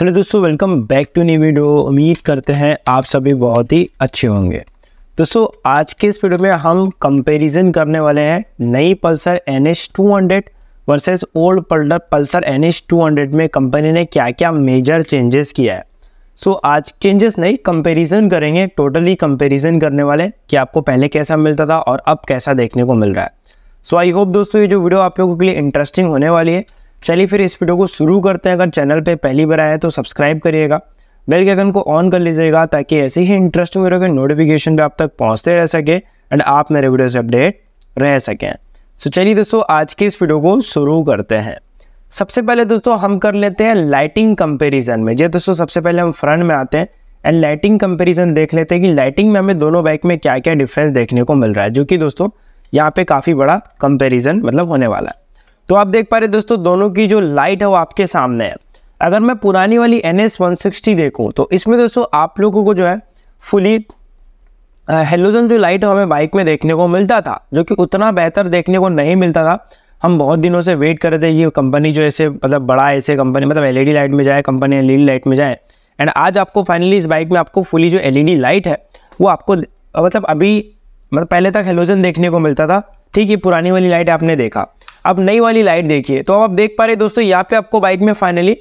hello दोस्तों welcome back to new video उम्मीद करते हैं आप सभी बहुत ही अच्छे होंगे दोस्तों आज के इस वीडियो में हम कंपैरिजन करने वाले हैं नई Pulsar N H two hundred versus old पल्डर Pulsar N H two hundred में कंपनी ने क्या क्या मेजर चेंजेस किया है सो so, आज चेंजेस नहीं कंपेरिजन करेंगे टोटली कंपेरिजन करने वाले कि आपको पहले कैसा मिलता था और अब कैसा देखने को मिल रहा है सो आई होप दोस्तों ये जो वीडियो आप लोगों के लिए इंटरेस्टिंग होने वाली है चलिए फिर इस वीडियो को शुरू करते हैं अगर चैनल पर पहली बार आए तो सब्सक्राइब करिएगा बेल के आइकन को ऑन कर लीजिएगा ताकि ऐसे ही इंटरेस्टिंग वीडियो के नोटिफिकेशन भी आप तक पहुंचते रह सके एंड आप मेरे वीडियो से अपडेट रह सकें सो चलिए दोस्तों आज के इस वीडियो को शुरू करते हैं सबसे पहले दोस्तों हम कर लेते हैं लाइटिंग कंपेरिजन में जी दोस्तों सबसे पहले हम फ्रंट में आते हैं एंड लाइटिंग कंपेरिजन देख लेते हैं कि लाइटिंग में हमें दोनों बाइक में क्या क्या डिफरेंस देखने को मिल रहा है जो कि दोस्तों यहाँ पे काफ़ी बड़ा कंपेरिजन मतलब होने वाला है तो आप देख पा रहे दोस्तों दोनों की जो लाइट है वो आपके सामने है अगर मैं पुरानी वाली एन एस वन सिक्सटी देखूँ तो इसमें दोस्तों आप लोगों को जो है फुली हेलोजन जो लाइट हमें बाइक में देखने को मिलता था जो कि उतना बेहतर देखने को नहीं मिलता था हम बहुत दिनों से वेट कर रहे थे ये कंपनी जो ऐसे मतलब बड़ा ऐसे कंपनी मतलब एलईडी लाइट e में जाए कंपनी एलईडी लाइट में जाए एंड आज आपको फाइनली इस बाइक में आपको फुली जो एलईडी लाइट e है वो आपको मतलब अभी मतलब पहले तक हेलोजन देखने को मिलता था ठीक है पुरानी वाली लाइट आपने देखा अब नई वाली लाइट देखिए तो अब आप देख पा रहे दोस्तों यहाँ पे आपको बाइक में फाइनली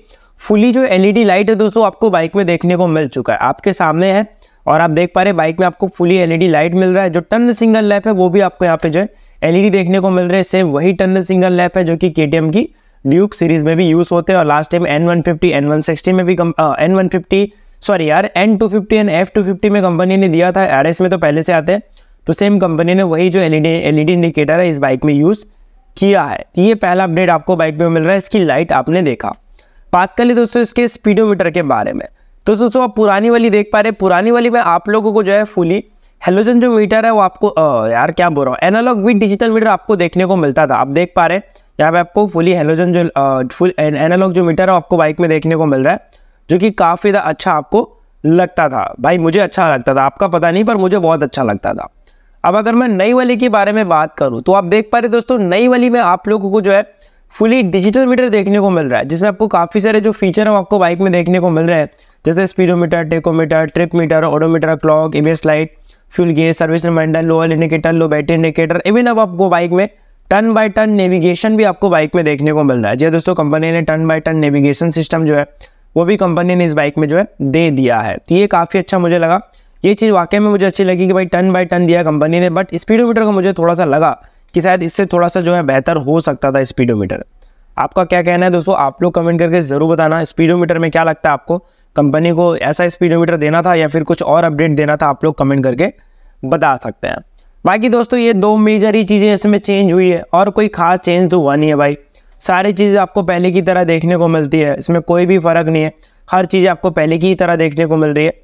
फुली जो एलईडी लाइट है दोस्तों आपको बाइक में देखने को मिल चुका है आपके सामने है और आप देख पा रहे बाइक में आपको फुली एलईडी लाइट मिल रहा है जो टन सिंगल लैप है वो भी आपको यहाँ पे जो है एलईडी देखने को मिल रहा है सेम वही टन सिंगल लैप है जो कि के की ड्यूक सीरीज में भी यूज होते हैं और last time N one fifty N one sixty में भी एन वन फिफ्टी सॉरी यार N two fifty and F two fifty में कंपनी ने दिया था आर में तो पहले से आते हैं तो सेम कंपनी ने वही जो एलईडी एलईडी इंडिकेटर है इस बाइक में यूज़ किया है ये पहला अपडेट आपको बाइक में मिल रहा है इसकी लाइट आपने देखा बात कर ली दोस्तों इसके स्पीडोमीटर के बारे में तो दोस्तों आप पुरानी वाली देख पा रहे पुरानी वाली में आप लोगों को जो है फुली हेलोजन जो मीटर है वो आपको आ, यार क्या बोल रहा हूँ एनालॉग विद डिजिटल मीटर आपको देखने को मिलता था आप देख पा रहे हैं यहाँ पे आपको फुली हेलोजन जो आ, फुल एन, एनालॉग जो मीटर है आपको बाइक में देखने को मिल रहा है जो कि काफ़ी अच्छा आपको लगता था भाई मुझे अच्छा लगता था आपका पता नहीं पर मुझे बहुत अच्छा लगता था अब अगर मैं नई वाली के बारे में बात करूँ तो आप देख पा रहे दोस्तों नई वाली में आप लोगों को जो है फुली डिजिटल मीटर देखने को मिल रहा है जिसमें आपको काफ़ी सारे जो फीचर हैं आपको बाइक में देखने को मिल रहे हैं जैसे speedometer tachometer trip meter odometer clock ABS light fuel gauge service reminder low oil indicator low battery indicator even अब आपको बाइक में टर्न बाय टर्न नेविगेशन भी आपको बाइक में देखने को मिल रहा है जी हाँ दोस्तों कंपनी ने turn by turn navigation system जो है वो भी कंपनी ने इस बाइक में जो है दे दिया है तो ये काफ़ी अच्छा मुझे लगा ये चीज़ वाकई में मुझे अच्छी लगी कि भाई टन बाय टन दिया कंपनी ने बट स्पीडोमीटर का मुझे थोड़ा सा लगा कि शायद इससे थोड़ा सा जो है बेहतर हो सकता था स्पीडोमीटर आपका क्या कहना है दोस्तों आप लोग कमेंट करके ज़रूर बताना स्पीडोमीटर में क्या लगता है आपको कंपनी को ऐसा स्पीडोमीटर देना था या फिर कुछ और अपडेट देना था आप लोग कमेंट करके बता सकते हैं बाकी दोस्तों ये दो मेजर ही चीज़ें इसमें चेंज हुई है और कोई खास चेंज तो हुआ नहीं है भाई सारी चीज़ें आपको पहले की तरह देखने को मिलती है इसमें कोई भी फ़र्क नहीं है हर चीज़ आपको पहले की तरह देखने को मिल रही है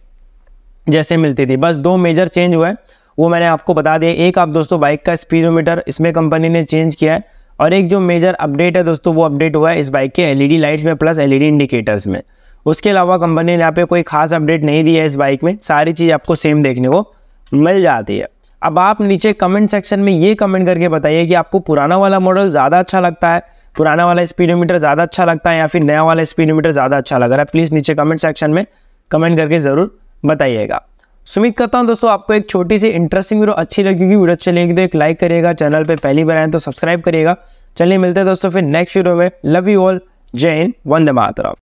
जैसे मिलती थी बस दो मेजर चेंज हुआ है वो मैंने आपको बता दिया एक आप दोस्तों बाइक का स्पीडोमीटर इसमें कंपनी ने चेंज किया है और एक जो मेजर अपडेट है दोस्तों वो अपडेट हुआ है इस बाइक के एलईडी लाइट्स में प्लस एलईडी इंडिकेटर्स में उसके अलावा कंपनी ने यहाँ पे कोई खास अपडेट नहीं दिया है इस बाइक में सारी चीज़ आपको सेम देखने को मिल जाती है अब आप नीचे कमेंट सेक्शन में ये कमेंट करके बताइए कि आपको पुराना वाला मॉडल ज़्यादा अच्छा लगता है पुराना वाला स्पीडोमीटर ज़्यादा अच्छा लगता है या फिर नया वाला स्पीडोमीटर ज़्यादा अच्छा लग रहा है प्लीज़ नीचे कमेंट सेक्शन में कमेंट करके ज़रूर बताइएगा सुमित करता हूँ दोस्तों आपको एक छोटी सी इंटरेस्टिंग वीडियो अच्छी लगेगी वीडियो अच्छी लगेगी तो एक लाइक करिएगा चैनल पर पहली बार आए तो सब्सक्राइब करिएगा चलिए मिलते हैं दोस्तों फिर नेक्स्ट वीडियो में लव यू ऑल जय हिंद वंदे मातरम